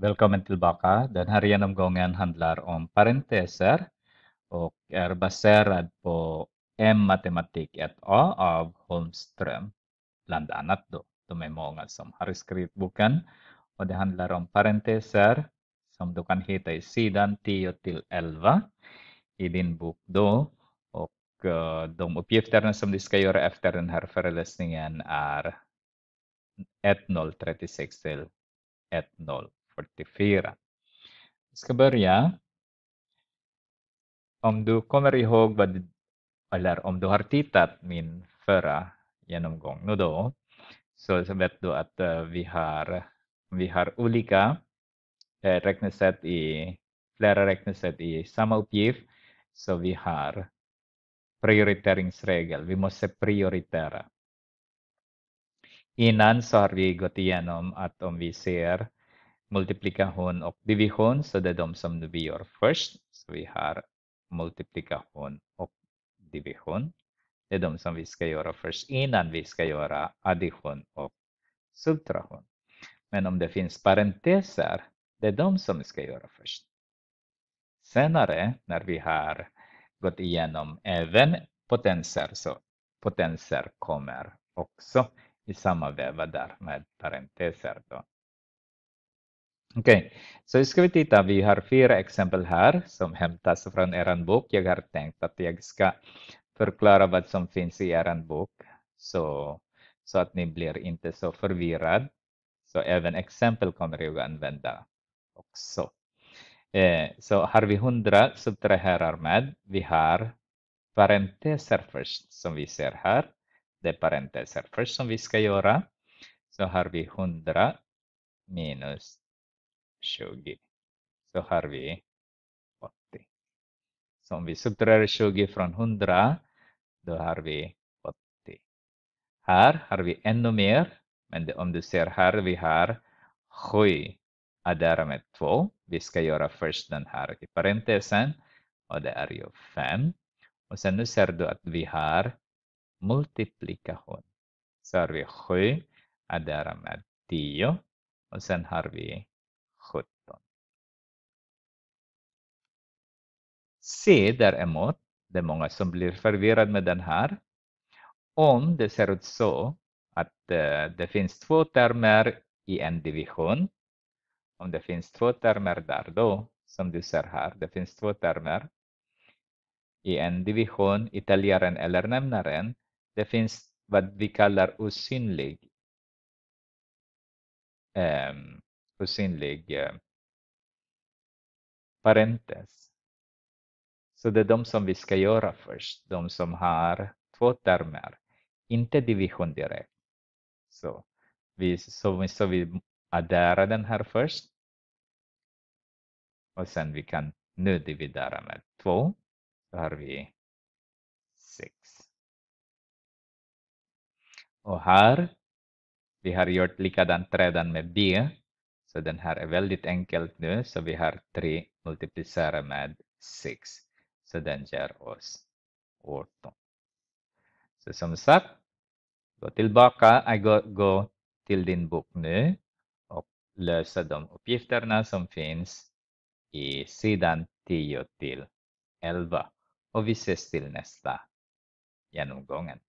Välkommen tillbaka. Den här genomgången handlar om parenteser och är baserad på M-matematik 1A av Holmström. Bland annat då, de är många som har skrivit boken. Och det handlar om parenteser som du kan hitta i sidan 10 till 11 i din bok då. Och eh, de uppgifterna som du ska göra efter den här föreläsningen är 1036 till 10. 44. Vi ska börja. Om du kommer ihåg vad, eller om du har tittat min förra genomgång nu då, så, vet du att eh, vi, har, vi har olika eh, räknesätt i flera räknesätt i samma uppgift. Så vi har prioriteringsregel. Vi måste prioritera. Innan så har vi gått igenom att om vi ser multiplikation och division. So the domsum will be your first. So vi har multiplikation och division. Det är de som vi ska göra först innan vi ska göra addition och subtraktion. Men om det finns parenteser, det är de som vi ska göra först. Senare, när vi har gått igenom även potenser, så potenser kommer också i samma veva där med parenteser. Då. Okej, okay. så ska vi titta. Vi har fyra exempel här som hämtas från er bok. Jag har tänkt att jag ska förklara vad som finns i er bok så, så att ni blir inte så förvirrad. Så även exempel kommer jag att använda också. Eh, så har vi 100 subtraherar med. Vi har parenteser först som vi ser här. Det är parenteser först som vi ska göra. Så har vi 100 minus 20 så har vi 80. Så om vi subtraherar 20 från 100 då har vi 80. Här har vi ännu mer, men om du ser här vi har 7 addera med 2. Vi ska göra först den här i parentesen och det är ju 5. Och sen nu ser du att vi har multiplikation. Så har vi 7 addera med 10 och sen har vi sjutton. C däremot, det är många som blir förvirrade med den här. Om det ser ut så att eh, det finns två termer i en division. Om det finns två termer där då, som du ser här, det finns två termer i en division, i täljaren eller nämnaren. Det finns vad vi kallar osynlig ehm, för eh, parentes. Så det är de som vi ska göra först, de som har två termer, inte division direkt. Så vi, så, vi, så vi adderar den här först. Och sen vi kan nu dividera med två. Då har vi sex. Och här, vi har gjort likadant redan med B. Så den här är väldigt enkelt nu, så vi har 3 multiplicerat med 6. Så den ger oss 18. Så som sagt, gå tillbaka, gå, gå till din bok nu och lösa de uppgifterna som finns i sidan 10 till 11. Och vi ses till nästa genomgången.